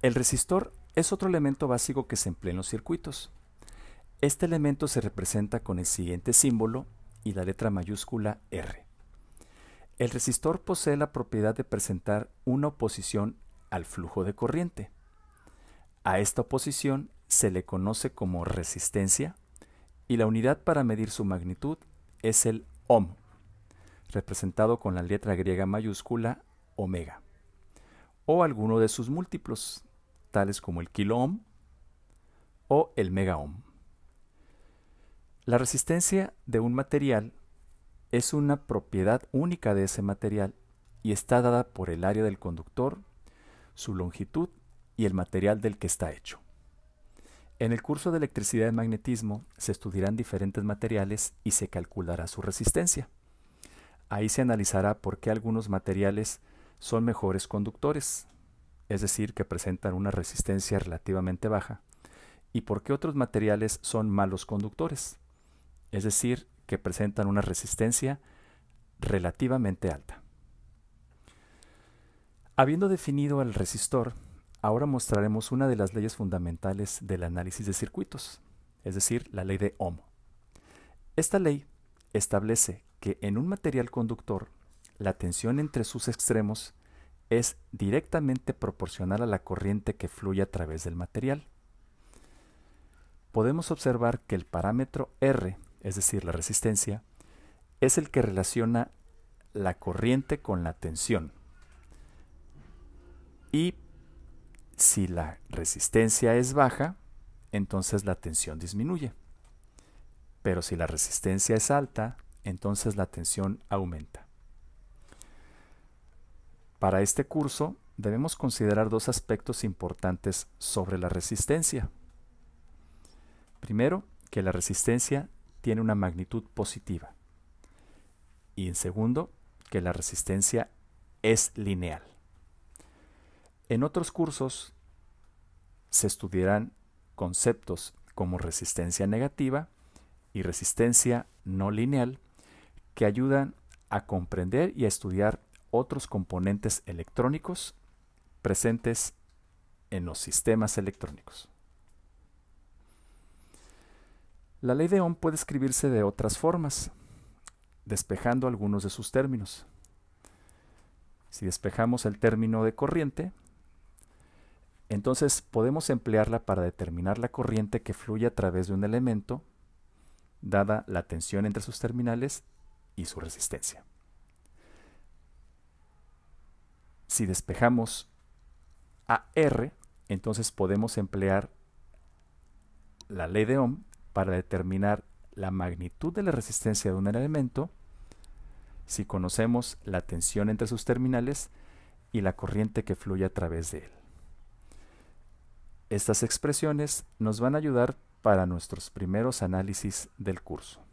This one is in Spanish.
El resistor es otro elemento básico que se emplea en los circuitos. Este elemento se representa con el siguiente símbolo y la letra mayúscula R. El resistor posee la propiedad de presentar una oposición al flujo de corriente. A esta oposición se le conoce como resistencia y la unidad para medir su magnitud es el ohm, representado con la letra griega mayúscula omega, o alguno de sus múltiplos, tales como el kiloohm o el ohm. La resistencia de un material es una propiedad única de ese material y está dada por el área del conductor, su longitud y el material del que está hecho. En el curso de electricidad y magnetismo se estudiarán diferentes materiales y se calculará su resistencia. Ahí se analizará por qué algunos materiales son mejores conductores, es decir, que presentan una resistencia relativamente baja, y por qué otros materiales son malos conductores, es decir, que presentan una resistencia relativamente alta. Habiendo definido el resistor, ahora mostraremos una de las leyes fundamentales del análisis de circuitos, es decir, la ley de Ohm. Esta ley establece que en un material conductor, la tensión entre sus extremos es directamente proporcional a la corriente que fluye a través del material. Podemos observar que el parámetro R, es decir, la resistencia, es el que relaciona la corriente con la tensión. Y si la resistencia es baja, entonces la tensión disminuye. Pero si la resistencia es alta, entonces la tensión aumenta. Para este curso debemos considerar dos aspectos importantes sobre la resistencia. Primero, que la resistencia tiene una magnitud positiva. Y en segundo, que la resistencia es lineal. En otros cursos se estudiarán conceptos como resistencia negativa y resistencia no lineal que ayudan a comprender y a estudiar otros componentes electrónicos presentes en los sistemas electrónicos. La ley de Ohm puede escribirse de otras formas, despejando algunos de sus términos. Si despejamos el término de corriente, entonces podemos emplearla para determinar la corriente que fluye a través de un elemento, dada la tensión entre sus terminales y su resistencia. si despejamos a R, entonces podemos emplear la ley de Ohm para determinar la magnitud de la resistencia de un elemento si conocemos la tensión entre sus terminales y la corriente que fluye a través de él. Estas expresiones nos van a ayudar para nuestros primeros análisis del curso.